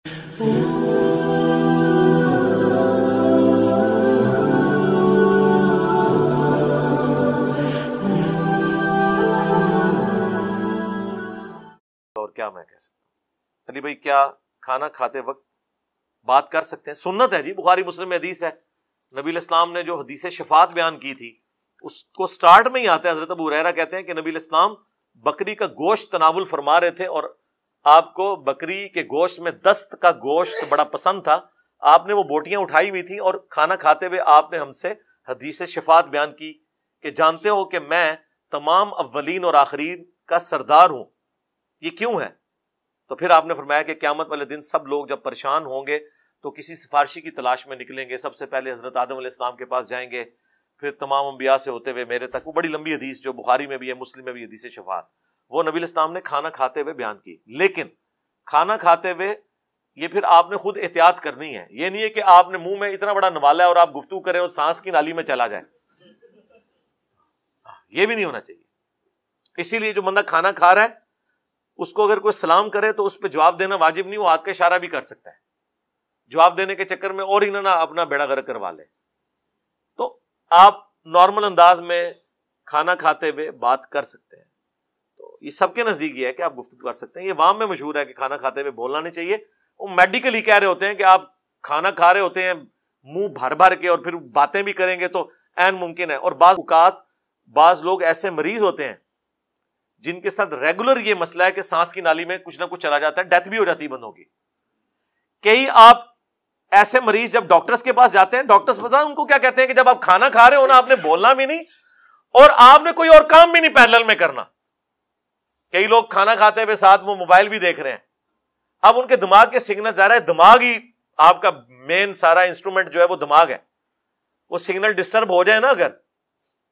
और क्या मैं कह सकता अली भाई क्या खाना खाते वक्त बात कर सकते हैं सुन्नत है जी बुखारी मुस्लिम हदीस है नबी इस्लाम ने जो हदीस शफात बयान की थी उसको स्टार्ट में ही आता है हजरत अबू रहरा कहते हैं कि नबी इस्लाम बकरी का गोश्त तनावुल फरमा रहे थे और आपको बकरी के गोश्त में दस्त का गोश्त बड़ा पसंद था आपने वो बोटियां उठाई हुई थी और खाना खाते हुए आपने हमसे हदीस शिफात बयान की कि जानते हो कि मैं तमाम अव्वलीन और आखरीन का सरदार हूं ये क्यों है तो फिर आपने फरमाया कि क्यामत वाले दिन सब लोग जब परेशान होंगे तो किसी सिफारशी की तलाश में निकलेंगे सबसे पहले हजरत आदम इस्लाम के पास जाएंगे फिर तमाम अम्बिया से होते हुए मेरे तक वो बड़ी लंबी हदीस जो बुखारी में भी है मुस्लिम में भी हदीस शफात वो नबी इस्लाम ने खाना खाते हुए बयान की लेकिन खाना खाते हुए ये फिर आपने खुद एहतियात करनी है ये नहीं है कि आपने मुंह में इतना बड़ा नवाला है और आप गुफ्तू करें और सांस की नाली में चला जाए हाँ, ये भी नहीं होना चाहिए इसीलिए जो बंदा खाना खा रहा है उसको अगर कोई सलाम करे तो उस पर जवाब देना वाजिब नहीं वो हाथ का इशारा भी कर सकता है जवाब देने के चक्कर में और ही ना अपना बेड़ा गर्क करवा ले तो आप नॉर्मल अंदाज में खाना खाते हुए बात कर सकते हैं ये सबके नज़दीक ये है कि आप गुफ्त कर सकते हैं ये वाम में मशहूर है कि खाना खाते हुए बोलना नहीं चाहिए वो मेडिकली कह रहे होते हैं कि आप खाना खा रहे होते हैं मुंह भर भर के और फिर बातें भी करेंगे तो एन मुमकिन है और बाज़ात बाज लोग ऐसे मरीज होते हैं जिनके साथ रेगुलर ये मसला है कि सांस की नाली में कुछ ना कुछ चला जाता है डेथ भी हो जाती है बंदों की कई आप ऐसे मरीज जब डॉक्टर्स के पास जाते हैं डॉक्टर्स पता उनको क्या कहते हैं कि जब आप खाना खा रहे हो ना आपने बोलना भी नहीं और आपने कोई और काम भी नहीं पैरल में करना कई लोग खाना खाते हुए साथ वो मोबाइल भी देख रहे हैं अब उनके दिमाग के सिग्नल जा रहा है दिमाग ही आपका मेन सारा इंस्ट्रूमेंट जो है वो दिमाग है वो सिग्नल डिस्टर्ब हो जाए ना अगर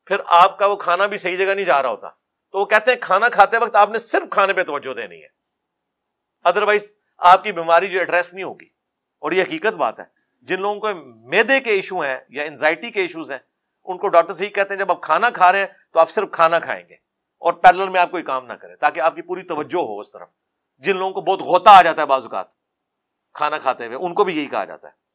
फिर आपका वो खाना भी सही जगह नहीं जा रहा होता तो वो कहते हैं खाना खाते वक्त आपने सिर्फ खाने पे तोज्जो देनी है अदरवाइज आपकी बीमारी जो एड्रेस नहीं होगी और ये हकीकत बात है जिन लोगों को मैदे के इशू हैं या एनजाइटी के इशूज हैं उनको डॉक्टर सही कहते हैं जब आप खाना खा रहे हैं तो आप सिर्फ खाना खाएंगे और पैरल में आप कोई काम ना करें ताकि आपकी पूरी तवज्जो हो उस तरफ जिन लोगों को बहुत गोता आ जाता है बाजुकात खाना खाते हुए उनको भी यही कहा जाता है